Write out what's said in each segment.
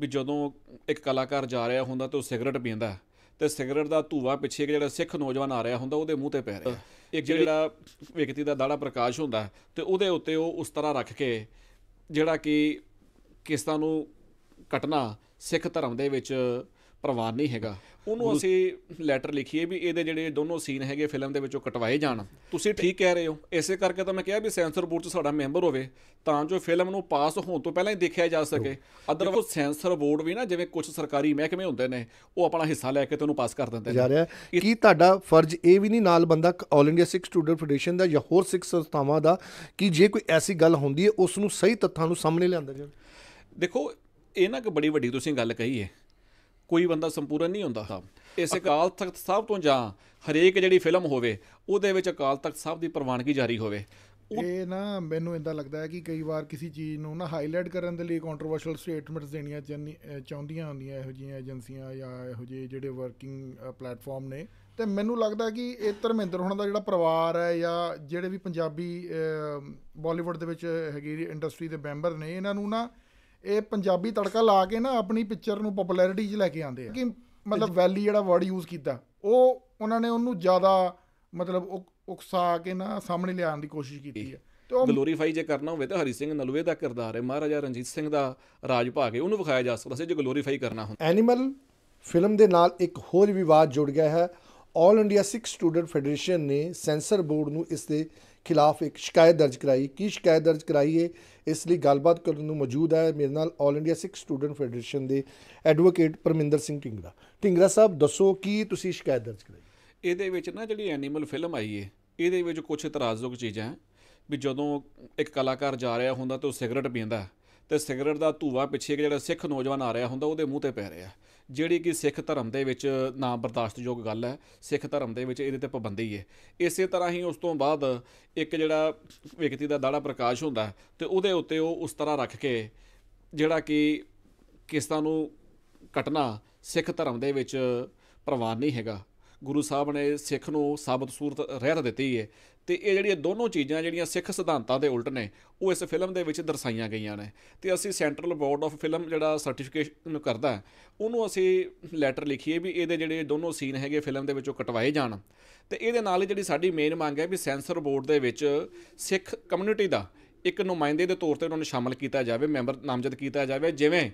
ਵੀ ਜਦੋਂ ਇੱਕ ਕਲਾਕਾਰ ਜਾ ਰਿਹਾ ਹੁੰਦਾ ਤੇ ਉਹ ਸਿਗਰਟ ਪੀਂਦਾ ਤੇ ਸਿਗਰਟ ਦਾ ਧੂਆ ਪਿੱਛੇ ਇੱਕ ਜਿਹੜਾ ਸਿੱਖ ਨੌਜਵਾਨ ਆ ਰਿਹਾ ਹੁੰਦਾ ਉਹਦੇ ਮੂੰਹ ਤੇ ਪੈ ਰਿਹਾ ਇੱਕ ਜਿਹੜਾ ਵਿਅਕਤੀ ਦਾ ਦਾੜਾ ਪ੍ਰਕਾਸ਼ ਹੁੰਦਾ ਤੇ ਉਹਦੇ ਉੱਤੇ ਉਹ ਉਸ ਤਰ੍ਹਾਂ ਰੱਖ ਕੇ ਜਿਹੜਾ ਕਿ ਕਿਸਤਾਂ ਨੂੰ ਕਟਣਾ ਸਿੱਖ ਧਰਮ ਦੇ ਵਿੱਚ ਪਰਿਵਾਰ ਨਹੀਂ ਹੈਗਾ ਉਹਨੂੰ ਅਸੀਂ ਲੈਟਰ ਲਿਖੀਏ ਵੀ ਇਹਦੇ ਜਿਹੜੇ ਦੋਨੋਂ ਸੀਨ ਹੈਗੇ ਫਿਲਮ ਦੇ ਵਿੱਚੋਂ ਕਟਵਾਏ ਜਾਣ ਤੁਸੀਂ ਠੀਕ ਕਹਿ ਰਹੇ ਹੋ ਇਸੇ ਕਰਕੇ ਤਾਂ ਮੈਂ ਕਿਹਾ ਵੀ ਸੈਂਸਰ ਬੋਰਡ 'ਚ ਸਾਡਾ ਮੈਂਬਰ ਹੋਵੇ ਤਾਂ ਜੋ ਫਿਲਮ ਨੂੰ ਪਾਸ ਹੋਣ ਤੋਂ ਪਹਿਲਾਂ ਹੀ ਦੇਖਿਆ ਜਾ ਸਕੇ ਅਦਰਵਾਇਜ਼ ਸੈਂਸਰ ਬੋਰਡ ਵੀ ਨਾ ਜਿਵੇਂ ਕੁਝ ਸਰਕਾਰੀ ਮਹਿਕਮੇ ਹੁੰਦੇ ਨੇ ਉਹ ਆਪਣਾ ਹਿੱਸਾ ਲੈ ਕੇ ਤੈਨੂੰ ਪਾਸ ਕਰ ਦਿੰਦੇ ਨੇ ਜਾ ਰਿਹਾ ਕੀ ਤੁਹਾਡਾ ਫਰਜ਼ ਇਹ ਵੀ ਨਹੀਂ ਨਾਲ ਬੰਦਾ all India Sikh student federation ਦਾ ਜਾਂ ਹੋਰ ਸਿੱਖ ਸੰਸਥਾਵਾਂ ਦਾ ਕਿ ਜੇ ਕੋਈ ਐਸੀ ਗੱਲ ਹੁੰਦੀ ਹੈ ਉਸ ਨੂੰ ਸਹੀ ਤੱਥਾਂ ਨੂੰ ਸਾਹਮਣੇ ਲਿਆਂਦਾ ਜਾਵੇ ਦੇਖੋ ਇਹ ਨਾ ਕਿ ਬੜੀ ਵੱਡੀ ਤੁਸੀਂ ਗੱਲ ਕਹੀ ਹੈ ਕੋਈ ਬੰਦਾ ਸੰਪੂਰਨ ਨਹੀਂ ਹੁੰਦਾ ਇਸ ਅਕਾਲ ਤਖਤ ਸਾਹਿਬ ਤੋਂ ਜਾਂ ਹਰੇਕ ਜਿਹੜੀ ਫਿਲਮ ਹੋਵੇ ਉਹਦੇ ਵਿੱਚ ਅਕਾਲ ਤਖਤ ਸਾਹਿਬ ਦੀ ਪ੍ਰਵਾਨਗੀ ਜਾਰੀ ਹੋਵੇ ਇਹ ਨਾ ਮੈਨੂੰ ਇਦਾਂ ਲੱਗਦਾ ਹੈ ਕਿ ਕਈ ਵਾਰ ਕਿਸੇ ਚੀਜ਼ ਨੂੰ ਨਾ ਹਾਈਲਾਈਟ ਕਰਨ ਦੇ ਲਈ ਕੰਟਰੋਵਰਸ਼ਲ ਸਟੇਟਮੈਂਟਸ ਦੇਣੀਆਂ ਚਾਹੁੰਦੀਆਂ ਹੁੰਦੀਆਂ ਇਹੋ ਜਿਹੀਆਂ ਏਜੰਸੀਆਂ ਜਾਂ ਇਹੋ ਜਿਹੇ ਜਿਹੜੇ ਵਰਕਿੰਗ ਪਲੇਟਫਾਰਮ ਨੇ ਤੇ ਮੈਨੂੰ ਲੱਗਦਾ ਕਿ ਇਹ ਧਰਮਿੰਦਰ ਹੁਣਾਂ ਦਾ ਜਿਹੜਾ ਪਰਿਵਾਰ ਹੈ ਜਾਂ ਜਿਹੜੇ ਵੀ ਪੰਜਾਬੀ ਬਾਲੀਵੁੱਡ ਦੇ ਵਿੱਚ ਹੈਗੀ ਇੰਡਸਟਰੀ ਦੇ ਮੈਂਬਰ ਨੇ ਇਹਨਾਂ ਨੂੰ ਨਾ ਇਹ ਪੰਜਾਬੀ ਤੜਕਾ ਲਾ ਕੇ ਨਾ ਆਪਣੀ ਪਿਕਚਰ ਨੂੰ ਪਪੂਲੈਰਿਟੀ 'ਚ ਲੈ ਕੇ ਆਉਂਦੇ ਆ ਕਿ ਮਤਲਬ ਵੈਲੀ ਜਿਹੜਾ ਵਰਡ ਯੂਜ਼ ਕੀਤਾ ਉਹ ਉਹਨਾਂ ਨੇ ਉਹਨੂੰ ਜ਼ਿਆਦਾ ਮਤਲਬ ਉਕਸਾ ਕੇ ਨਾ ਸਾਹਮਣੇ ਲਿਆਉਣ ਦੀ ਕੋਸ਼ਿਸ਼ ਕੀਤੀ ਹੈ ਤੇ ਉਹ ਗਲੋਰੀਫਾਈ ਜੇ ਕਰਨਾ ਹੋਵੇ ਤਾਂ ਹਰੀ ਸਿੰਘ ਨਲੂਏ ਦਾ ਕਿਰਦਾਰ ਹੈ ਮਹਾਰਾਜਾ ਰਣਜੀਤ ਸਿੰਘ ਦਾ ਰਾਜ ਭਾਗ ਹੈ ਉਹਨੂੰ ਵਿਖਾਇਆ ਜਾ ਸਕਦਾ ਸੀ ਜੇ ਗਲੋਰੀਫਾਈ ਕਰਨਾ ਹੁੰਦਾ ਐਨੀਮਲ ਫਿਲਮ ਦੇ ਨਾਲ ਇੱਕ ਹੋਰ ਵਿਵਾਦ ਜੁੜ ਗਿਆ ਹੈ all India Sikh student federation ਨੇ ਸੈਂਸਰ ਬੋਰਡ ਨੂੰ ਇਸ ਦੇ ਖਿਲਾਫ ਇੱਕ ਸ਼ਿਕਾਇਤ ਦਰਜ ਕਰਾਈ ਕੀ ਸ਼ਿਕਾਇਤ ਦਰਜ ਕਰਾਈ ਹੈ ਇਸ ਲਈ ਗੱਲਬਾਤ ਕਰਨ ਨੂੰ ਮੌਜੂਦ ਹੈ ਮੇਰੇ ਨਾਲ all India Sikh student federation ਦੇ ਐਡਵੋਕੇਟ ਪਰਮਿੰਦਰ ਸਿੰਘ ਢਿੰਗਰਾ ਢਿੰਗਰਾ ਸਾਹਿਬ ਦੱਸੋ ਕੀ ਤੁਸੀਂ ਸ਼ਿਕਾਇਤ ਦਰਜ ਕਰਾਈ ਇਹਦੇ ਵਿੱਚ ਨਾ ਜਿਹੜੀ ਐਨੀਮਲ ਫਿਲਮ ਆਈ ਹੈ ਇਹਦੇ ਵਿੱਚ ਕੁਝ ਇਤਰਾਜ਼ਯੋਗ ਚੀਜ਼ਾਂ ਵੀ ਜਦੋਂ ਇੱਕ ਕਲਾਕਾਰ ਜਾ ਰਿਹਾ ਹੁੰਦਾ ਤੇ ਉਹ ਸਿਗਰਟ ਪੀਂਦਾ ਤੇ ਸਿਗਰਟ ਦਾ ਧੂਆ ਪਿੱਛੇ ਇੱਕ ਜਿਹੜਾ ਸਿੱਖ ਨੌਜਵਾਨ ਆ ਰਿਹਾ ਹੁੰਦਾ ਉਹਦੇ ਮੂੰਹ ਤੇ ਪੈ ਰਿਹਾ ਜਿਹੜੀ ਕਿ ਸਿੱਖ ਧਰਮ ਦੇ ਵਿੱਚ ਨਾ ਬਰਦਾਸ਼ਤਯੋਗ ਗੱਲ ਹੈ ਸਿੱਖ ਧਰਮ ਦੇ ਵਿੱਚ ਇਹਦੇ ਤੇ ਪਾਬੰਦੀ ਹੈ ਇਸੇ ਤਰ੍ਹਾਂ ਹੀ ਉਸ ਤੋਂ ਬਾਅਦ ਇੱਕ ਜਿਹੜਾ ਵਿਅਕਤੀ ਦਾ ਦਾੜਾ ਪ੍ਰਕਾਸ਼ ਹੁੰਦਾ ਤੇ ਉਹਦੇ ਉੱਤੇ ਉਹ ਉਸ ਤਰ੍ਹਾਂ ਰੱਖ ਕੇ ਜਿਹੜਾ ਕਿ ਕਿਸਤਾਂ ਨੂੰ ਕਟਣਾ ਸਿੱਖ ਧਰਮ ਦੇ ਵਿੱਚ ਪ੍ਰਵਾਨ ਨਹੀਂ ਹੈਗਾ ਗੁਰੂ ਸਾਹਿਬ ਨੇ ਸਿੱਖ ਨੂੰ ਸਾਬਤ ਸੂਰਤ ਰਹਿਤ ਦਿੱਤੀ ਹੈ ਤੇ ਇਹ ਜਿਹੜੀਆਂ ਦੋਨੋਂ ਚੀਜ਼ਾਂ ਜਿਹੜੀਆਂ ਸਿੱਖ ਸਿਧਾਂਤਾਂ ਦੇ ਉਲਟ ਨੇ ਉਹ ਇਸ ਫਿਲਮ ਦੇ ਵਿੱਚ ਦਰਸਾਈਆਂ ਗਈਆਂ ਨੇ ਤੇ ਅਸੀਂ ਸੈਂਟਰਲ ਬੋਰਡ ਆਫ ਫਿਲਮ ਜਿਹੜਾ ਸਰਟੀਫਿਕੇਸ਼ਨ ਕਰਦਾ ਉਹਨੂੰ ਅਸੀਂ ਲੈਟਰ ਲਿਖੀਏ ਵੀ ਇਹਦੇ ਜਿਹੜੇ ਦੋਨੋਂ ਸੀਨ ਹੈਗੇ ਫਿਲਮ ਦੇ ਵਿੱਚੋਂ ਕਟਵਾਏ ਜਾਣ ਤੇ ਇਹਦੇ ਨਾਲ ਜਿਹੜੀ ਸਾਡੀ ਮੇਨ ਮੰਗ ਹੈ ਵੀ ਸੈਂਸਰ ਬੋਰਡ ਦੇ ਵਿੱਚ ਸਿੱਖ ਕਮਿਊਨਿਟੀ ਦਾ ਇੱਕ ਨੁਮਾਇੰਦੇ ਦੇ ਤੌਰ ਤੇ ਉਹਨਾਂ ਨੂੰ ਸ਼ਾਮਲ ਕੀਤਾ ਜਾਵੇ ਮੈਂਬਰ ਨਾਮਜ਼ਦ ਕੀਤਾ ਜਾਵੇ ਜਿਵੇਂ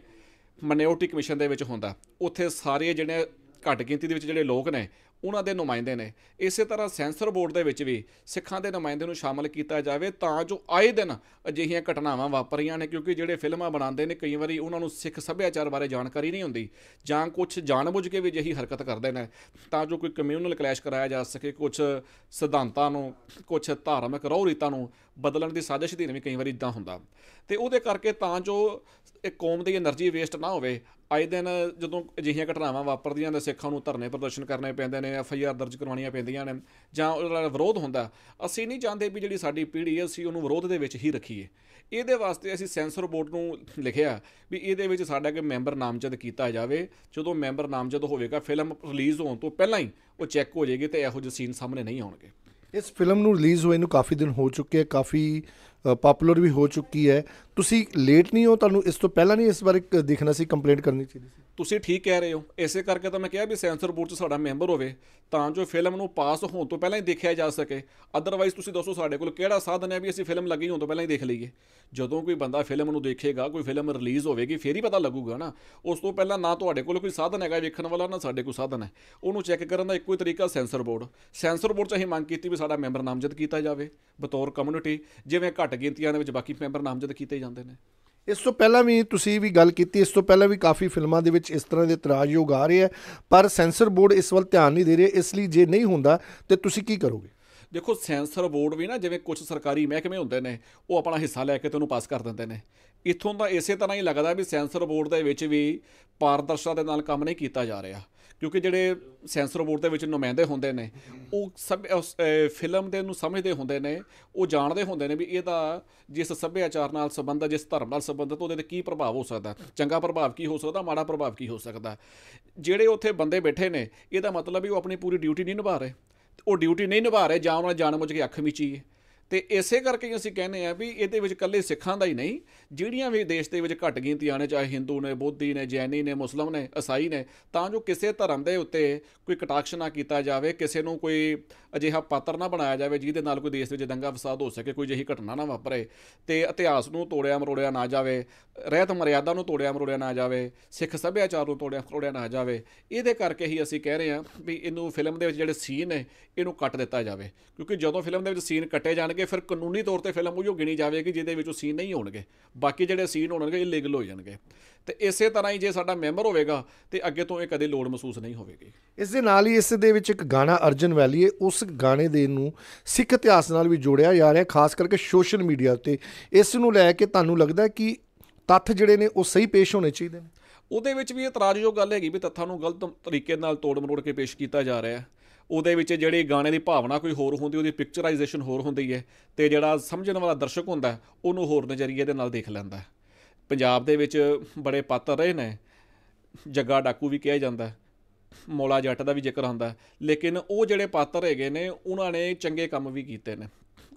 ਮਨਿਓਰਟੀ ਕਮਿਸ਼ਨ ਦੇ ਵਿੱਚ ਹੁੰਦਾ ਉੱਥੇ ਸਾਰੇ ਜਿਹੜੇ ਘੱਟ ਗਿਣਤੀ ਦੇ ਵਿੱਚ ਜਿਹੜੇ ਲੋਕ ਨੇ ਉਹਨਾਂ ਦੇ ਨੁਮਾਇੰਦੇ ਨੇ ਇਸੇ ਤਰ੍ਹਾਂ ਸੈਂਸਰ ਬੋਰਡ ਦੇ ਵਿੱਚ ਵੀ ਸਿੱਖਾਂ ਦੇ ਨੁਮਾਇੰਦੇ ਨੂੰ ਸ਼ਾਮਲ ਕੀਤਾ ਜਾਵੇ ਤਾਂ ਜੋ ਆਏ ਦਿਨ ਅਜਿਹੀਆਂ ਘਟਨਾਵਾਂ ਵਾਪਰੀਆਂ ਨੇ ਕਿਉਂਕਿ ਜਿਹੜੇ ਫਿਲਮਾਂ ਬਣਾਉਂਦੇ ਨੇ ਕਈ ਵਾਰੀ ਉਹਨਾਂ ਨੂੰ ਸਿੱਖ ਸੱਭਿਆਚਾਰ ਬਾਰੇ ਜਾਣਕਾਰੀ ਨਹੀਂ ਹੁੰਦੀ ਜਾਂ ਕੁਝ ਜਾਣਬੁੱਝ ਕੇ ਵੀ ਅਜਿਹੀ ਹਰਕਤ ਕਰਦੇ ਨੇ ਤਾਂ ਜੋ ਕੋਈ ਕਮਿਊਨਲ ਕਲੈਸ਼ ਕਰਾਇਆ ਜਾ ਸਕੇ ਕੁਝ ਸਿਧਾਂਤਾਂ ਨੂੰ ਕੁਝ ਧਾਰਮਿਕ ਰੋਹ ਰੀਤਾਂ ਨੂੰ ਬਦਲਣ ਦੀ ਸਾਜ਼ਿਸ਼ ਦੀ ਵੀ ਕਈ ਵਾਰੀ ਇਦਾਂ ਹੁੰਦਾ ਤੇ ਉਹਦੇ ਕਰਕੇ ਤਾਂ ਜੋ ਇਹ ਕੌਮ ਦੀ એનર્ਜੀ ਵੇਸਟ ਨਾ ਹੋਵੇ ਆਏ ਦਿਨ ਜਦੋਂ ਅਜਿਹੀਆਂ ਘਟਨਾਵਾਂ ਵਾਪਰਦੀਆਂ ਨੇ ਸਿੱਖਾਂ ਨੂੰ ਧਰਨੇ ਪ੍ਰਦਰਸ਼ਨ ਕਰਨੇ ਪੈਂਦੇ ਨੇ ਐਫ ਆਈ ਆਰ ਦਰਜ ਕਰਵਾਉਣੀਆਂ ਪੈਂਦੀਆਂ ਨੇ ਜਾਂ ਉਹਦੇ ਨਾਲ ਵਿਰੋਧ ਹੁੰਦਾ ਅਸੀਂ ਨਹੀਂ ਚਾਹੁੰਦੇ ਵੀ ਜਿਹੜੀ ਸਾਡੀ ਪੀੜ੍ਹੀ ਹੈ ਅਸੀਂ ਉਹਨੂੰ ਵਿਰੋਧ ਦੇ ਵਿੱਚ ਹੀ ਰੱਖੀਏ ਇਹਦੇ ਵਾਸਤੇ ਅਸੀਂ ਸੈਂਸਰ ਬੋਰਡ ਨੂੰ ਲਿਖਿਆ ਵੀ ਇਹਦੇ ਵਿੱਚ ਸਾਡਾ ਕਿ ਮੈਂਬਰ ਨਾਮਜ਼ਦ ਕੀਤਾ ਜਾਵੇ ਜਦੋਂ ਮੈਂਬਰ ਨਾਮਜ਼ਦ ਹੋਵੇਗਾ ਫਿਲਮ ਰਿਲੀਜ਼ ਹੋਣ ਤੋਂ ਪਹਿਲਾਂ ਹੀ ਉਹ ਚੈੱਕ ਹੋ ਜਾਏਗੀ ਤੇ ਇਹੋ ਜਿਹੇ ਸੀਨ ਸਾਹਮਣੇ ਨਹੀਂ ਆਉਣਗੇ ਇਸ ਫਿਲਮ ਨੂੰ ਰਿਲੀਜ਼ ਹੋਏ ਨੂੰ ਕਾਫੀ ਦਿਨ ਹੋ ਚੁੱਕੇ ਆ ਕਾਫੀ ਪਪੂਲਰ ਵੀ ਹੋ ਚੁੱਕੀ ਹੈ ਤੁਸੀਂ ਲੇਟ ਨਹੀਂ ਹੋ ਤੁਹਾਨੂੰ ਇਸ ਤੋਂ ਪਹਿਲਾਂ ਨਹੀਂ ਇਸ ਬਾਰੇ ਦੇਖਣਾ ਸੀ ਕੰਪਲੇਂਟ ਕਰਨੀ ਚਾਹੀਦੀ ਸੀ ਤੁਸੀਂ ਠੀਕ ਕਹਿ ਰਹੇ ਹੋ ਇਸੇ ਕਰਕੇ ਤਾਂ ਮੈਂ ਕਿਹਾ ਵੀ ਸੈਂਸਰ ਬੋਰਡ 'ਚ ਸਾਡਾ ਮੈਂਬਰ ਹੋਵੇ ਤਾਂ ਜੋ ਫਿਲਮ ਨੂੰ ਪਾਸ ਹੋਣ ਤੋਂ ਪਹਿਲਾਂ ਹੀ ਦੇਖਿਆ ਜਾ ਸਕੇ ਅਦਰਵਾਈਜ਼ ਤੁਸੀਂ ਦੱਸੋ ਸਾਡੇ ਕੋਲ ਕਿਹੜਾ ਸਾਧਨ ਹੈ ਵੀ ਅਸੀਂ ਫਿਲਮ ਲੱਗੀ ਹੋਣ ਤੋਂ ਪਹਿਲਾਂ ਹੀ ਦੇਖ ਲਈਏ ਜਦੋਂ ਕੋਈ ਬੰਦਾ ਫਿਲਮ ਨੂੰ ਦੇਖੇਗਾ ਕੋਈ ਫਿਲਮ ਰਿਲੀਜ਼ ਹੋਵੇਗੀ ਫੇਰ ਹੀ ਪਤਾ ਲੱਗੂਗਾ ਨਾ ਉਸ ਤੋਂ ਪਹਿਲਾਂ ਨਾ ਤੁਹਾਡੇ ਕੋਲ ਕੋਈ ਸਾਧਨ ਹੈਗਾ ਵੇਖਣ ਵਾਲਾ ਨਾ ਸਾਡੇ ਕੋਲ ਸਾਧਨ ਹੈ ਉਹਨੂੰ ਚੈੱਕ ਕਰਨ ਦਾ ਇੱਕੋ ਹੀ ਤਰੀਕਾ ਸੈਂਸਰ ਬੋਰਡ ਸੈਂਸਰ ਬੋਰਡ 'ਚ ਅਸੀਂ ਮੰਗ ਕੀਤੀ ਵੀ ਸਾਡਾ ਮੈਂਬਰ ਨਾਮਜ਼ਦ ਕੀਤਾ ਜਾਵੇ ਬਤੌਰ ਕਮਿਊਨਿਟੀ ਜਿਵੇਂ ਘੱਟ ਘੱਟ ਗਿਣਤੀਆਂ ਦੇ ਵਿੱਚ ਬਾਕੀ ਮੈਂਬਰ ਨਾਮਜ਼ਦ ਕੀਤੇ ਜਾਂਦੇ ਨੇ ਇਸ ਤੋਂ ਪਹਿਲਾਂ ਵੀ ਤੁਸੀਂ ਵੀ ਗੱਲ ਕੀਤੀ ਇਸ ਤੋਂ ਪਹਿਲਾਂ ਵੀ ਕਾਫੀ ਫਿਲਮਾਂ ਦੇ ਵਿੱਚ ਇਸ ਤਰ੍ਹਾਂ ਦੇ ਇਤਰਾਜ਼ਯੋਗ ਆ ਰਹੇ ਆ ਪਰ ਸੈਂਸਰ ਬੋਰਡ ਇਸ ਵੱਲ ਧਿਆਨ ਨਹੀਂ ਦੇ ਰਿਹਾ ਇਸ ਲਈ ਜੇ ਨਹੀਂ ਹੁੰਦਾ ਤੇ ਤੁਸੀਂ ਕੀ ਕਰੋਗੇ ਦੇਖੋ ਸੈਂਸਰ ਬੋਰਡ ਵੀ ਨਾ ਜਿਵੇਂ ਕੁਝ ਸਰਕਾਰੀ ਮਹਿਕਮੇ ਹੁੰਦੇ ਨੇ ਉਹ ਆਪਣਾ ਹਿੱਸਾ ਲੈ ਕੇ ਤੇ ਉਹਨੂੰ ਪਾਸ ਕਰ ਦਿੰਦੇ ਨੇ ਇਥੋਂ ਦਾ ਇਸੇ ਤਰ੍ਹਾਂ ਹੀ ਲੱਗਦਾ ਵੀ ਸੈਂਸਰ ਬੋਰਡ ਦੇ ਵਿੱਚ ਵੀ ਪਾਰਦਰਸ਼ਤਾ ਦੇ ਨਾਲ ਕੰਮ ਨਹੀਂ ਕੀਤਾ ਜਾ ਰਿਹਾ ਕਿਉਂਕਿ ਜਿਹੜੇ ਸੈਂਸਰ ਬੋਰਡ ਦੇ ਵਿੱਚ ਨੁਮਾਇੰਦੇ ਹੁੰਦੇ ਨੇ ਉਹ ਸਭ ਫਿਲਮ ਦੇ ਨੂੰ ਸਮਝਦੇ ਹੁੰਦੇ ਨੇ ਉਹ ਜਾਣਦੇ ਹੁੰਦੇ ਨੇ ਵੀ ਇਹਦਾ ਜਿਸ ਸੱਭਿਆਚਾਰ ਨਾਲ ਹੈ ਜਿਸ ਧਰਮ ਨਾਲ ਸੰਬੰਧਤ ਉਹਦੇ ਤੇ ਕੀ ਪ੍ਰਭਾਵ ਹੋ ਸਕਦਾ ਚੰਗਾ ਪ੍ਰਭਾਵ ਕੀ ਹੋ ਸਕਦਾ ਮਾੜਾ ਪ੍ਰਭਾਵ ਕੀ ਹੋ ਸਕਦਾ ਜਿਹੜੇ ਉੱਥੇ ਬੰਦੇ ਬੈਠੇ ਨੇ ਇਹਦਾ ਮਤਲਬ ਵੀ ਉਹ ਆਪਣੀ ਪੂਰੀ ਡਿਊਟੀ ਨਹੀਂ ਨਿਭਾ ਰਹੇ ਉਹ ਡਿਊਟੀ ਨਹੀਂ ਨਿਭਾ ਰਹੇ ਜਾਂ ਉਹਨਾਂ ਨੇ ਜਾਣਮੁੱਝ ਕੇ ਅੱਖ ਮੀਚੀ ਹੈ ਤੇ ਇਸੇ ਕਰਕੇ ਹੀ ਅਸੀਂ ਕਹਿੰਦੇ ਆ ਵੀ ਇਹਦੇ ਵਿੱਚ ਇਕੱਲੇ ਸਿੱਖਾਂ ਦਾ ਹੀ ਨਹੀਂ ਜਿਹੜੀਆਂ ਵੀ ਦੇਸ਼ ਦੇ ਵਿੱਚ ਘਟ ਗਿਣਤੀਆਂ ਨੇ ਚਾਹੇ ਹਿੰਦੂ ਨੇ ਬੋਧੀ ਨੇ ਜੈਨੀ ਨੇ ਮੁਸਲਮ ਨੇ ਈਸਾਈ ਨੇ ਤਾਂ ਜੋ ਕਿਸੇ ਧਰਮ ਦੇ ਉੱਤੇ ਕੋਈ ਕਟਾਕਸ਼ ਨਾ ਕੀਤਾ ਜਾਵੇ ਕਿਸੇ ਨੂੰ ਕੋਈ ਅਜਿਹਾ ਪਾਤਰ ਨਾ ਬਣਾਇਆ ਜਾਵੇ ਜਿਹਦੇ ਨਾਲ ਕੋਈ ਦੇਸ਼ ਵਿੱਚ ਦੰਗਾ ਫਸਾਦ ਹੋ ਸਕੇ ਕੋਈ ਅਜਿਹੀ ਘਟਨਾ ਨਾ ਵਾਪਰੇ ਤੇ ਇਤਿਹਾਸ ਨੂੰ ਤੋੜਿਆ ਮਰੋੜਿਆ ਨਾ ਜਾਵੇ ਰਹਿਤ ਮਰਿਆਦਾ ਨੂੰ ਤੋੜਿਆ ਮਰੋੜਿਆ ਨਾ ਜਾਵੇ ਸਿੱਖ ਸੱਭਿਆਚਾਰ ਨੂੰ ਤੋੜਿਆ ਮਰੋੜਿਆ ਨਾ ਜਾਵੇ ਇਹਦੇ ਕਰਕੇ ਹੀ ਅਸੀਂ ਕਹਿ ਰਹੇ ਹਾਂ ਵੀ ਇਹਨੂੰ ਫਿਲਮ ਦੇ ਵਿੱਚ ਜਿਹੜੇ ਸੀਨ ਨੇ ਇਹਨੂੰ ਕੱਟ ਦਿੱਤਾ ਜਾਵੇ ਕਿਉਂਕਿ ਜਦੋਂ ਫਿਲਮ ਦੇ ਵਿੱਚ ਸੀਨ ਕੱਟੇ ਜਾਣਗੇ ਕਰਕੇ ਫਿਰ ਕਾਨੂੰਨੀ ਤੌਰ ਤੇ ਫਿਲਮ ਉਹ ਗਿਣੀ ਜਾਵੇਗੀ ਜਿਹਦੇ ਵਿੱਚ ਉਹ ਸੀਨ ਨਹੀਂ ਹੋਣਗੇ ਬਾਕੀ ਜਿਹੜੇ ਸੀਨ ਹੋਣਗੇ ਇਹ ਲੀਗਲ ਹੋ ਜਾਣਗੇ ਤੇ ਇਸੇ ਤਰ੍ਹਾਂ ਹੀ ਜੇ ਸਾਡਾ ਮੈਂਬਰ ਹੋਵੇਗਾ ਤੇ ਅੱਗੇ ਤੋਂ ਇਹ ਕਦੇ ਲੋੜ ਮਹਿਸੂਸ ਨਹੀਂ ਹੋਵੇਗੀ ਇਸ ਦੇ ਨਾਲ ਹੀ ਇਸ ਦੇ ਵਿੱਚ ਇੱਕ ਗਾਣਾ ਅਰਜਨ ਵੈਲੀ ਹੈ ਉਸ ਗਾਣੇ ਦੇ ਨੂੰ ਸਿੱਖ ਇਤਿਹਾਸ ਨਾਲ ਵੀ ਜੋੜਿਆ ਜਾ ਰਿਹਾ ਖਾਸ ਕਰਕੇ ਸੋਸ਼ਲ ਮੀਡੀਆ ਉੱਤੇ ਇਸ ਨੂੰ ਲੈ ਕੇ ਤੁਹਾਨੂੰ ਲੱਗਦਾ ਕਿ ਤੱਥ ਜਿਹੜੇ ਨੇ ਉਹ ਸਹੀ ਪੇਸ਼ ਹੋਣੇ ਚਾਹੀਦੇ ਨੇ ਉਹਦੇ ਵਿੱਚ ਵੀ ਇਤਰਾਜ਼ਯੋਗ ਗੱਲ ਹੈਗੀ ਵੀ ਤੱਥਾਂ ਨੂੰ ਗਲਤ ਤਰੀਕੇ ਨਾਲ ਤੋੜ ਮਰੋੜ ਕੇ ਪੇਸ਼ ਕੀਤਾ ਜਾ ਰਿਹਾ ਹੈ ਉਹਦੇ ਵਿੱਚ ਜਿਹੜੀ ਗਾਣੇ ਦੀ ਭਾਵਨਾ ਕੋਈ ਹੋਰ ਹੁੰਦੀ ਉਹਦੀ ਪਿਕਚਰਾਈਜੇਸ਼ਨ ਹੋਰ ਹੁੰਦੀ ਹੈ ਤੇ ਜਿਹੜਾ ਸਮਝਣ ਵਾਲਾ ਦਰਸ਼ਕ ਹੁੰਦਾ ਉਹਨੂੰ ਹੋਰ ਨਜ਼ਰੀਏ ਦੇ ਨਾਲ ਦੇਖ ਲੈਂਦਾ ਪੰਜਾਬ ਦੇ ਵਿੱਚ ਬੜੇ ਪਾਤਰ ਰਹੇ ਨੇ ਜੱਗਾ ਡਾਕੂ ਵੀ ਕਿਹਾ ਜਾਂਦਾ ਮੋਲਾ ਜੱਟ ਦਾ ਵੀ ਜ਼ਿਕਰ ਹੁੰਦਾ ਲੇਕਿਨ ਉਹ ਜਿਹੜੇ ਪਾਤਰ ਹੈਗੇ ਨੇ ਉਹਨਾਂ ਨੇ ਚੰਗੇ ਕੰਮ ਵੀ ਕੀਤੇ ਨੇ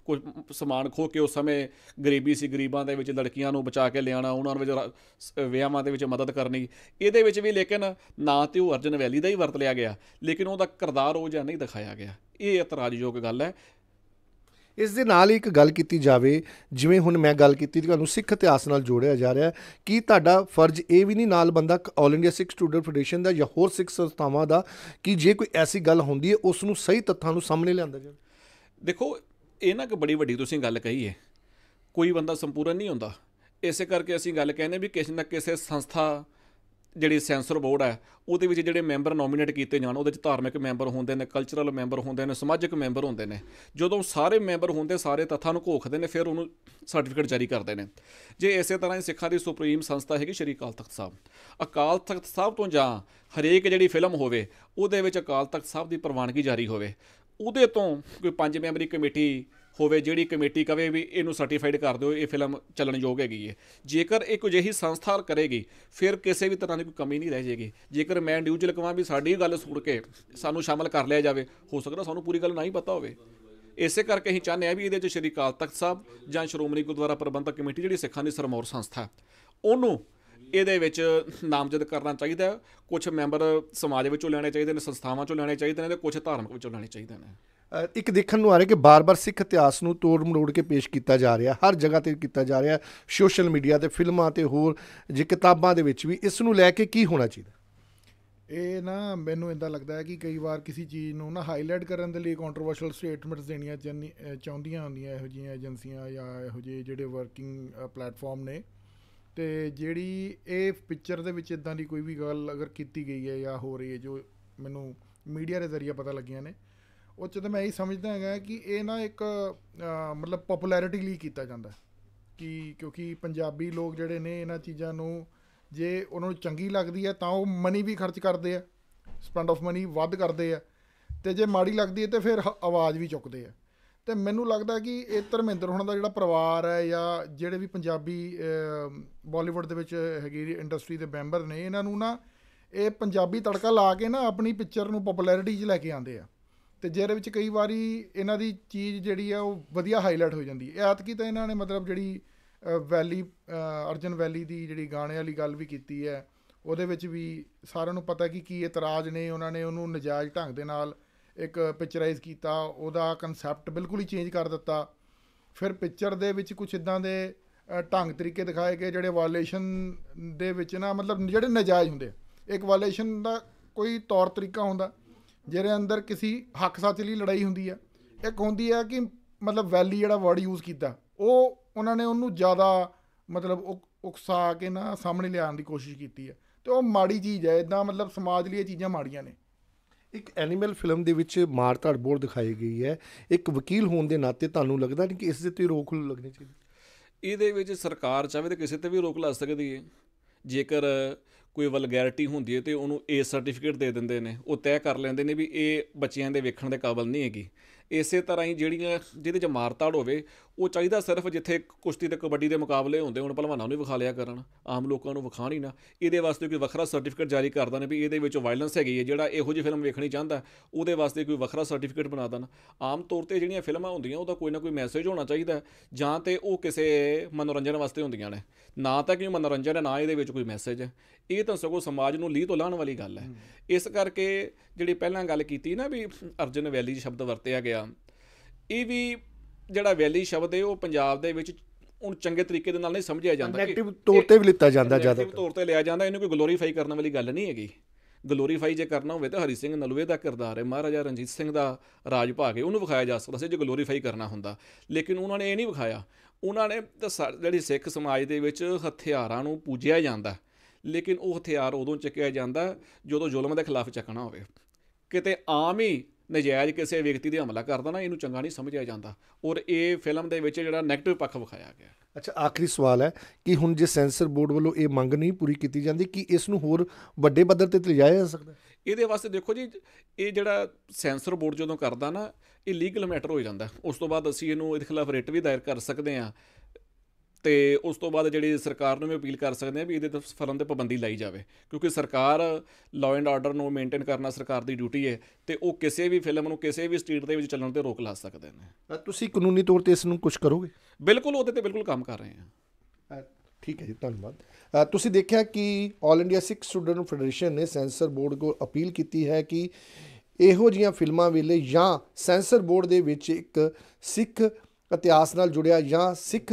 ਕੁਝ ਸਮਾਨ ਖੋ ਕੇ ਉਸ ਸਮੇਂ ਗਰੀਬੀ ਸੀ ਗਰੀਬਾਂ ਦੇ ਵਿੱਚ ਲੜਕੀਆਂ ਨੂੰ ਬਚਾ ਕੇ ਲਿਆਣਾ ਉਹਨਾਂ ਵਿੱਚ ਵਿਆਹਾਂ ਦੇ ਵਿੱਚ ਮਦਦ ਕਰਨੀ ਇਹਦੇ ਵਿੱਚ ਵੀ ਲੇਕਿਨ ਨਾ ਤੇ ਉਹ ਅਰਜਨ ਵੈਲੀ ਦਾ ਹੀ ਵਰਤ ਲਿਆ ਗਿਆ ਲੇਕਿਨ ਉਹਦਾ ਕਿਰਦਾਰ ਉਹ ਜਿਹਾ ਨਹੀਂ ਦਿਖਾਇਆ ਗਿਆ ਇਹ ਇਤਰਾਜ਼ਯੋਗ ਗੱਲ ਹੈ ਇਸ ਦੇ ਨਾਲ ਇੱਕ ਗੱਲ ਕੀਤੀ ਜਾਵੇ ਜਿਵੇਂ ਹੁਣ ਮੈਂ ਗੱਲ ਕੀਤੀ ਤੁਹਾਨੂੰ ਸਿੱਖ ਇਤਿਹਾਸ ਨਾਲ ਜੋੜਿਆ ਜਾ ਰਿਹਾ ਕਿ ਤੁਹਾਡਾ ਫਰਜ਼ ਇਹ ਵੀ ਨਹੀਂ ਨਾਲ ਬੰਦਾ all India Sikh student federation ਦਾ ਜਾਂ ਹੋਰ ਸਿੱਖ ਸੰਸਥਾਵਾਂ ਦਾ ਕਿ ਜੇ ਕੋਈ ਐਸੀ ਗੱਲ ਹੁੰਦੀ ਹੈ ਉਸ ਨੂੰ ਸਹੀ ਤੱਥਾਂ ਨੂੰ ਸਾਹਮਣੇ ਲਿਆਂਦਾ ਜਾਵੇ ਦੇਖੋ ਇਹ ਨਾ ਕਿ ਬੜੀ ਵੱਡੀ ਤੁਸੀਂ ਗੱਲ ਕਹੀ ਹੈ ਕੋਈ ਬੰਦਾ ਸੰਪੂਰਨ ਨਹੀਂ ਹੁੰਦਾ ਇਸੇ ਕਰਕੇ ਅਸੀਂ ਗੱਲ ਕਹਿੰਦੇ ਵੀ ਕਿਸੇ ਨਾ ਕਿਸੇ ਸੰਸਥਾ ਜਿਹੜੀ ਸੈਂਸਰ ਬੋਰਡ ਹੈ ਉਹਦੇ ਵਿੱਚ ਜਿਹੜੇ ਮੈਂਬਰ ਨੋਮੀਨੇਟ ਕੀਤੇ ਜਾਣ ਉਹਦੇ ਵਿੱਚ ਧਾਰਮਿਕ ਮੈਂਬਰ ਹੁੰਦੇ ਨੇ ਕਲਚਰਲ ਮੈਂਬਰ ਹੁੰਦੇ ਨੇ ਸਮਾਜਿਕ ਮੈਂਬਰ ਹੁੰਦੇ ਨੇ ਜਦੋਂ ਸਾਰੇ ਮੈਂਬਰ ਹੁੰਦੇ ਸਾਰੇ ਤੱਥਾਂ ਨੂੰ ਘੋਖਦੇ ਨੇ ਫਿਰ ਉਹਨੂੰ ਸਰਟੀਫਿਕੇਟ ਜਾਰੀ ਕਰਦੇ ਨੇ ਜੇ ਇਸੇ ਤਰ੍ਹਾਂ ਹੀ ਸਿੱਖਾਂ ਦੀ ਸੁਪਰੀਮ ਸੰਸਥਾ ਹੈਗੀ ਸ਼੍ਰੀ ਅਕਾਲ ਤਖਤ ਸਾਹਿਬ ਅਕਾਲ ਤਖਤ ਸਾਹਿਬ ਤੋਂ ਜਾਂ ਹਰੇਕ ਜਿਹੜੀ ਫਿਲਮ ਹੋਵੇ ਉਹਦੇ ਵਿੱਚ ਅਕਾਲ ਤਖਤ ਸਾਹਿਬ ਦੀ ਪ੍ਰਵਾਨਗੀ ਜਾਰੀ ਹੋਵੇ ਉਹਦੇ ਤੋਂ ਕੋਈ ਪੰਜ ਮੈਂਬਰੀ ਕਮੇਟੀ ਹੋਵੇ ਜਿਹੜੀ ਕਮੇਟੀ ਕਵੇ ਵੀ ਇਹਨੂੰ ਸਰਟੀਫਾਈਡ ਕਰ ਦਿਓ ਇਹ ਫਿਲਮ ਚੱਲਣ ਯੋਗ ਹੈਗੀ ਹੈ ਜੇਕਰ ਇਹ ਕੋਈ ਜਿਹੀ ਸੰਸਥਾ ਕਰੇਗੀ ਫਿਰ ਕਿਸੇ ਵੀ ਤਰ੍ਹਾਂ ਦੀ ਕੋਈ ਕਮੀ ਨਹੀਂ ਰਹਿ ਜੇਗੀ ਜੇਕਰ ਮੈਂ ਇੰਡੀਵਿਜੂਅਲ ਕਵਾਂ ਵੀ ਸਾਡੀ ਗੱਲ ਸੁਣ ਕੇ ਸਾਨੂੰ ਸ਼ਾਮਲ ਕਰ ਲਿਆ ਜਾਵੇ ਹੋ ਸਕਦਾ ਸਾਨੂੰ ਪੂਰੀ ਗੱਲ ਨਹੀਂ ਪਤਾ ਹੋਵੇ ਇਸੇ ਕਰਕੇ ਅਸੀਂ ਚਾਹੁੰਦੇ ਆ ਵੀ ਇਹਦੇ ਚ ਸ਼੍ਰੀ ਕਾਲ ਤਖਤ ਸਾਹਿਬ ਜਾਂ ਸ਼੍ਰੋਮਣੀ ਗੁਰਦੁਆਰਾ ਪ੍ਰਬੰਧਕ ਕਮੇਟੀ ਜਿਹੜੀ ਸਿੱਖਾਂ ਦੀ ਸਰਮੌਰ ਸੰਸਥਾ ਉਹਨੂੰ ਇਹਦੇ ਵਿੱਚ ਨਾਮਜ਼ਦ ਕਰਨਾ ਚਾਹੀਦਾ ਕੁਝ ਮੈਂਬਰ ਸਮਾਜ ਵਿੱਚੋਂ ਲੈਣੇ ਚਾਹੀਦੇ ਨੇ ਸੰਸਥਾਵਾਂ ਚੋਂ ਲੈਣੇ ਚਾਹੀਦੇ ਨੇ ਤੇ ਕੁਝ ਧਾਰਮਿਕ ਵਿੱਚੋਂ ਲੈਣੇ ਚਾਹੀਦੇ ਨੇ ਇੱਕ ਦੇਖਣ ਨੂੰ ਆ ਰਿਹਾ ਕਿ ਬਾਰ-ਬਾਰ ਸਿੱਖ ਇਤਿਹਾਸ ਨੂੰ ਤੋੜ ਮਰੋੜ ਕੇ ਪੇਸ਼ ਕੀਤਾ ਜਾ ਰਿਹਾ ਹਰ ਜਗ੍ਹਾ ਤੇ ਕੀਤਾ ਜਾ ਰਿਹਾ ਸੋਸ਼ਲ ਮੀਡੀਆ ਤੇ ਫਿਲਮਾਂ ਤੇ ਹੋਰ ਜੇ ਕਿਤਾਬਾਂ ਦੇ ਵਿੱਚ ਵੀ ਇਸ ਨੂੰ ਲੈ ਕੇ ਕੀ ਹੋਣਾ ਚਾਹੀਦਾ ਇਹ ਨਾ ਮੈਨੂੰ ਇਦਾਂ ਲੱਗਦਾ ਹੈ ਕਿ ਕਈ ਵਾਰ ਕਿਸੇ ਚੀਜ਼ ਨੂੰ ਨਾ ਹਾਈਲਾਈਟ ਕਰਨ ਦੇ ਲਈ ਕੰਟਰੋਵਰਸ਼ਲ ਸਟੇਟਮੈਂਟਸ ਦੇਣੀਆਂ ਚਾਹੁੰਦੀਆਂ ਹੁੰਦੀਆਂ ਇਹੋ ਜਿਹੀਆਂ ਏਜੰਸੀਆਂ ਜਾਂ ਇਹੋ ਜਿਹੇ ਜਿਹੜੇ ਵਰਕਿੰਗ ਪਲੇਟਫਾਰਮ ਨੇ ਤੇ ਜਿਹੜੀ ਇਹ ਪਿਕਚਰ ਦੇ ਵਿੱਚ ਇਦਾਂ ਦੀ ਕੋਈ ਵੀ ਗੱਲ ਅਗਰ ਕੀਤੀ ਗਈ ਹੈ ਜਾਂ ਹੋ ਰਹੀ ਹੈ ਜੋ ਮੈਨੂੰ ਮੀਡੀਆ ਦੇ ਜ਼ਰੀਏ ਪਤਾ ਲੱਗੀਆਂ ਨੇ ਉਹ 'ਚ ਤਾਂ ਮੈਂ ਇਹੀ ਸਮਝਦਾ ਹੈਗਾ ਕਿ ਇਹ ਨਾ ਇੱਕ ਮਤਲਬ ਪਪੂਲੈਰਿਟੀ ਲਈ ਕੀਤਾ ਜਾਂਦਾ ਕਿ ਕਿਉਂਕਿ ਪੰਜਾਬੀ ਲੋਕ ਜਿਹੜੇ ਨੇ ਇਹਨਾਂ ਚੀਜ਼ਾਂ ਨੂੰ ਜੇ ਉਹਨਾਂ ਨੂੰ ਚੰਗੀ ਲੱਗਦੀ ਹੈ ਤਾਂ ਉਹ ਮਨੀ ਵੀ ਖਰਚ ਕਰਦੇ ਆ ਸਪੈਂਡ ਆਫ ਮਨੀ ਵੱਧ ਕਰਦੇ ਆ ਤੇ ਜੇ ਮਾੜੀ ਲੱਗਦੀ ਹੈ ਤੇ ਫਿਰ ਆਵਾਜ਼ ਵੀ ਚੁੱਕਦੇ ਆ ਤੇ ਮੈਨੂੰ ਲੱਗਦਾ ਕਿ ਇਹ ਧਰਮਿੰਦਰ ਹੁਣਾਂ ਦਾ ਜਿਹੜਾ ਪਰਿਵਾਰ ਹੈ ਜਾਂ ਜਿਹੜੇ ਵੀ ਪੰਜਾਬੀ ਬਾਲੀਵੁੱਡ ਦੇ ਵਿੱਚ ਹੈਗੀ ਇੰਡਸਟਰੀ ਦੇ ਮੈਂਬਰ ਨੇ ਇਹਨਾਂ ਨੂੰ ਨਾ ਇਹ ਪੰਜਾਬੀ ਤੜਕਾ ਲਾ ਕੇ ਨਾ ਆਪਣੀ ਪਿਕਚਰ ਨੂੰ ਪਪੂਲੈਰਿਟੀ 'ਚ ਲੈ ਕੇ ਆਉਂਦੇ ਆ ਤੇ ਜਿਹਦੇ ਵਿੱਚ ਕਈ ਵਾਰੀ ਇਹਨਾਂ ਦੀ ਚੀਜ਼ ਜਿਹੜੀ ਆ ਉਹ ਵਧੀਆ ਹਾਈਲਾਈਟ ਹੋ ਜਾਂਦੀ ਹੈ ਆਤਕੀ ਤਾਂ ਇਹਨਾਂ ਨੇ ਮਤਲਬ ਜਿਹੜੀ ਵੈਲੀ ਅਰਜਨ ਵੈਲੀ ਦੀ ਜਿਹੜੀ ਗਾਣੇ ਵਾਲੀ ਗੱਲ ਵੀ ਕੀਤੀ ਹੈ ਉਹਦੇ ਵਿੱਚ ਵੀ ਸਾਰਿਆਂ ਨੂੰ ਪਤਾ ਕਿ ਕੀ ਇਤਰਾਜ਼ ਨੇ ਉਹਨਾਂ ਨੇ ਉਹਨੂੰ ਨਜਾਇਜ਼ ਢੰਗ ਦੇ ਨਾਲ ਇੱਕ ਪਿਕਚਰਾਈਜ਼ ਕੀਤਾ ਉਹਦਾ ਕਨਸੈਪਟ ਬਿਲਕੁਲ ਹੀ ਚੇਂਜ ਕਰ ਦਿੱਤਾ ਫਿਰ ਪਿਕਚਰ ਦੇ ਵਿੱਚ ਕੁਝ ਇਦਾਂ ਦੇ ਢੰਗ ਤਰੀਕੇ ਦਿਖਾਏ ਗਏ ਜਿਹੜੇ ਵਾਇਲੇਸ਼ਨ ਦੇ ਵਿੱਚ ਨਾ ਮਤਲਬ ਜਿਹੜੇ ਨਜਾਇਜ਼ ਹੁੰਦੇ ਇੱਕ ਵਾਇਲੇਸ਼ਨ ਦਾ ਕੋਈ ਤੌਰ ਤਰੀਕਾ ਹੁੰਦਾ ਜਿਹਦੇ ਅੰਦਰ ਕਿਸੇ ਹੱਕ ਸੱਚ ਲਈ ਲੜਾਈ ਹੁੰਦੀ ਆ ਇੱਕ ਹੁੰਦੀ ਆ ਕਿ ਮਤਲਬ ਵੈਲੀ ਜਿਹੜਾ ਵਰਡ ਯੂਜ਼ ਕੀਤਾ ਉਹ ਉਹਨਾਂ ਨੇ ਉਹਨੂੰ ਜ਼ਿਆਦਾ ਮਤਲਬ ਉਕਸਾ ਕੇ ਨਾ ਸਾਹਮਣੇ ਲਿਆਉਣ ਦੀ ਕੋਸ਼ਿਸ਼ ਕੀਤੀ ਹੈ ਤੇ ਉਹ ਮਾੜੀ ਚੀਜ਼ ਹੈ ਇਦਾਂ ਮਤਲਬ ਸਮਾਜ ਲਈ ਇਹ ਚੀਜ਼ਾਂ ਮਾੜੀਆਂ ਨੇ ਇੱਕ ਐਨੀਮਲ ਫਿਲਮ ਦੇ ਵਿੱਚ ਮਾਰ ਧੜ ਬੋਲ ਦਿਖਾਈ ਗਈ ਹੈ ਇੱਕ ਵਕੀਲ ਹੋਣ ਦੇ ਨਾਤੇ ਤੁਹਾਨੂੰ ਲੱਗਦਾ ਨਹੀਂ ਕਿ ਇਸ ਦੇ ਤੇ ਰੋਕ ਲੱਗਣੀ ਚਾਹੀਦੀ ਇਹਦੇ ਵਿੱਚ ਸਰਕਾਰ ਚਾਹੇ ਤਾਂ ਕਿਸੇ ਤੇ ਵੀ ਰੋਕ ਲਾ ਸਕਦੀ ਹੈ ਜੇਕਰ ਕੋਈ ਵਲਗੈਰਿਟੀ ਹੁੰਦੀ ਹੈ ਤੇ ਉਹਨੂੰ ਏ ਸਰਟੀਫਿਕੇਟ ਦੇ ਦਿੰਦੇ ਨੇ ਉਹ ਤੈਅ ਕਰ ਲੈਂਦੇ ਨੇ ਵੀ ਇਹ ਬੱਚਿਆਂ ਦੇ ਵੇਖਣ ਦੇ ਕਾਬਲ ਨਹੀਂ ਹੈਗੀ ਇਸੇ ਤਰ੍ਹਾਂ ਹੀ ਜਿਹੜੀਆਂ ਜਿਹਦੇ ਚ ਮਾਰਤਾੜ ਹੋਵੇ ਉਹ ਚਾਹੀਦਾ ਸਿਰਫ ਜਿੱਥੇ ਕੁਸ਼ਤੀ ਤੇ ਕਬੱਡੀ ਦੇ ਮੁਕਾਬਲੇ ਹੁੰਦੇ ਹੁਣ ਪਹਿਲਵਾਨਾਂ ਨੂੰ ਵਿਖਾ ਲਿਆ ਕਰਨ ਆਮ ਲੋਕਾਂ ਨੂੰ ਵਿਖਾਣ ਹੀ ਨਾ ਇਹਦੇ ਵਾਸਤੇ ਕੋਈ ਵੱਖਰਾ ਸਰਟੀਫਿਕੇਟ ਜਾਰੀ ਕਰ ਨੇ ਵੀ ਇਹਦੇ ਵਿੱਚ ਵਾਇਲੈਂਸ ਹੈਗੀ ਹੈ ਜਿਹੜਾ ਇਹੋ ਜਿਹੀ ਫਿਲਮ ਵੇਖਣੀ ਚਾਹੁੰਦਾ ਉਹਦੇ ਵਾਸਤੇ ਕੋਈ ਵੱਖਰਾ ਸਰਟੀਫਿਕੇਟ ਬਣਾ ਦਣ ਆਮ ਤੌਰ ਤੇ ਜਿਹੜੀਆਂ ਫਿਲਮਾਂ ਹੁੰਦੀਆਂ ਉਹਦਾ ਕੋਈ ਨਾ ਕੋਈ ਮੈਸੇਜ ਹੋਣਾ ਚਾਹੀਦਾ ਜਾਂ ਤੇ ਉਹ ਕਿਸੇ ਮਨੋਰੰਜਨ ਵਾਸਤੇ ਹੁੰਦੀਆਂ ਨੇ ਨਾ ਤਾਂ ਕਿ ਮਨੋਰੰਜਨ ਹੈ ਨਾ ਇਹਦੇ ਵਿੱਚ ਕੋਈ ਮੈਸੇਜ ਹੈ ਇਹ ਤਾਂ ਸਗੋਂ ਸਮਾਜ ਨੂੰ ਲੀਹ ਤੋਂ ਲਾਣ ਵਾਲੀ ਗੱਲ ਹੈ ਇਸ ਕਰਕੇ ਜਿਹੜੀ ਪਹਿਲਾਂ ਗੱਲ ਕੀਤੀ ਨਾ ਵੀ ਅਰਜਨ ਵੈਲੀ ਸ਼ਬਦ ਵਰਤਿਆ ਗਿਆ ਇਹ ਵੀ ਜਿਹੜਾ ਵੈਲੀ ਸ਼ਬਦ ਹੈ ਉਹ ਪੰਜਾਬ ਦੇ ਵਿੱਚ ਉਹਨੂੰ ਚੰਗੇ ਤਰੀਕੇ ਦੇ ਨਾਲ ਨਹੀਂ ਸਮਝਿਆ ਜਾਂਦਾ ਨੈਗੇਟਿਵ ਤੌਰ ਤੇ ਵੀ ਲਿੱਤਾ ਜਾਂਦਾ ਜ਼ਿਆਦਾ ਨੈਗੇਟਿਵ ਤੌਰ ਤੇ ਲਿਆ ਜਾਂਦਾ ਇਹਨੂੰ ਕੋਈ ਗਲੋਰੀਫਾਈ ਕਰਨ ਵਾਲੀ ਗੱਲ ਨਹੀਂ ਹੈਗੀ ਗਲੋਰੀਫਾਈ ਜੇ ਕਰਨਾ ਹੋਵੇ ਤਾਂ ਹਰੀ ਸਿੰਘ ਨਲੂਏ ਦਾ ਕਿਰਦਾਰ ਹੈ ਮਹਾਰਾਜਾ ਰਣਜੀਤ ਸਿੰਘ ਦਾ ਰਾਜ ਭਾਗ ਹੈ ਉਹਨੂੰ ਵਿਖਾਇਆ ਜਾ ਸਕਦਾ ਸੀ ਜੇ ਗਲੋਰੀਫਾਈ ਕਰਨਾ ਹੁੰਦਾ ਲੇਕਿਨ ਉਹਨਾਂ ਨੇ ਇਹ ਨਹੀਂ ਵਿਖਾਇਆ ਉਹਨਾਂ ਨੇ ਜਿਹੜੀ ਸਿੱਖ ਸਮਾਜ ਦੇ ਵਿੱਚ ਹਥਿਆਰਾਂ ਨੂੰ ਪੂਜਿਆ ਜਾਂਦਾ ਲੇਕਿਨ ਉਹ ਹਥਿਆਰ ਉਦੋਂ ਚੱਕਿਆ ਜਾਂਦਾ ਜਦੋਂ ਜ਼ੁਲਮ ਦੇ ਖਿਲਾਫ ਚੱਕਣਾ ਹੋਵੇ ਕਿਤੇ ਆਮ ਹੀ ਨਜਾਇਜ਼ ਕਿਸੇ ਵਿਅਕਤੀ ਤੇ ਹਮਲਾ ਕਰਦਾ ਨਾ ਇਹਨੂੰ ਚੰਗਾ ਨਹੀਂ ਸਮਝਿਆ ਜਾਂਦਾ ਔਰ ਇਹ ਫਿਲਮ ਦੇ ਵਿੱਚ ਜਿਹੜਾ 네ਗੇਟਿਵ ਪੱਖ ਵਿਖਾਇਆ ਗਿਆ ਅੱਛਾ ਆਖਰੀ ਸਵਾਲ ਹੈ ਕਿ ਹੁਣ ਜੇ ਸੈਂਸਰ ਬੋਰਡ ਵੱਲੋਂ ਇਹ ਮੰਗ ਨਹੀਂ ਪੂਰੀ ਕੀਤੀ ਜਾਂਦੀ ਕਿ ਇਸ ਨੂੰ ਹੋਰ ਵੱਡੇ ਪੱਧਰ ਤੇ ਲਿਜਾਇਆ ਜਾ ਸਕਦਾ ਇਹਦੇ ਵਾਸਤੇ ਦੇਖੋ ਜੀ ਇਹ ਜਿਹੜਾ ਸੈਂਸਰ ਬੋਰਡ ਜਦੋਂ ਕਰਦਾ ਨਾ ਇਹ ਲੀਗਲ ਮੈਟਰ ਹੋ ਜਾਂਦਾ ਉਸ ਤੋਂ ਬਾਅਦ ਅਸੀਂ ਇਹਨੂੰ ਇਹਦੇ ਖਿਲਾਫ ਰਿਟ ਵੀ ਦਾਇਰ ਕਰ ਸਕਦੇ ਹਾਂ ਤੇ ਉਸ ਤੋਂ ਬਾਅਦ ਜਿਹੜੀ ਸਰਕਾਰ ਨੂੰ ਵੀ ਅਪੀਲ ਕਰ ਸਕਦੇ ਆ ਵੀ ਇਹਦੇ ਤੇ ਫਰਮ ਤੇ ਪਾਬੰਦੀ ਲਾਈ ਜਾਵੇ ਕਿਉਂਕਿ ਸਰਕਾਰ ਲਾਅ ਐਂਡ ਆਰਡਰ ਨੂੰ ਮੇਨਟੇਨ ਕਰਨਾ ਸਰਕਾਰ ਦੀ ਡਿਊਟੀ ਹੈ ਤੇ ਉਹ ਕਿਸੇ ਵੀ ਫਿਲਮ ਨੂੰ ਕਿਸੇ ਵੀ ਸਟਰੀਟ ਦੇ ਵਿੱਚ ਚੱਲਣ ਤੇ ਰੋਕ ਲਾ ਸਕਦੇ ਨੇ ਤੁਸੀਂ ਕਾਨੂੰਨੀ ਤੌਰ ਤੇ ਇਸ ਨੂੰ ਕੁਝ ਕਰੋਗੇ ਬਿਲਕੁਲ ਉਹਦੇ ਤੇ ਬਿਲਕੁਲ ਕੰਮ ਕਰ ਰਹੇ ਆ ਠੀਕ ਹੈ ਜੀ ਧੰਨਵਾਦ ਤੁਸੀਂ ਦੇਖਿਆ ਕਿ 올 ਇੰਡੀਆ ਸਿੱਖ ਸਟੂਡੈਂਟ ਫੈਡਰੇਸ਼ਨ ਨੇ ਸੈਂਸਰ ਬੋਰਡ ਕੋ ਅਪੀਲ ਕੀਤੀ ਹੈ ਕਿ ਇਹੋ ਜੀਆਂ ਫਿਲਮਾਂ ਵੇਲੇ ਜਾਂ ਸੈਂਸਰ ਬੋਰਡ ਦੇ ਵਿੱਚ ਇੱਕ ਸਿੱਖ ਇਤਿਹਾਸ ਨਾਲ ਜੁੜਿਆ ਜਾਂ ਸਿੱਖ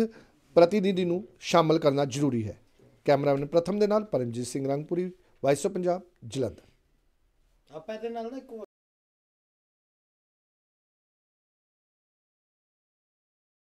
ਪ੍ਰਤੀਨਿਧੀ ਨੂੰ ਸ਼ਾਮਲ ਕਰਨਾ ਜ਼ਰੂਰੀ ਹੈ ਕੈਮਰਾਮੈਨ ਪ੍ਰਥਮ ਦੇ ਨਾਲ ਪਰਮਜੀਤ ਸਿੰਘ ਰੰਗਪੁਰੀ ਵਾਇਸੋ ਪੰਜਾਬ ਜਲੰਧਰ ਆਪਾਂ ਇਹਦੇ ਨਾਲ ਨਾ ਇੱਕ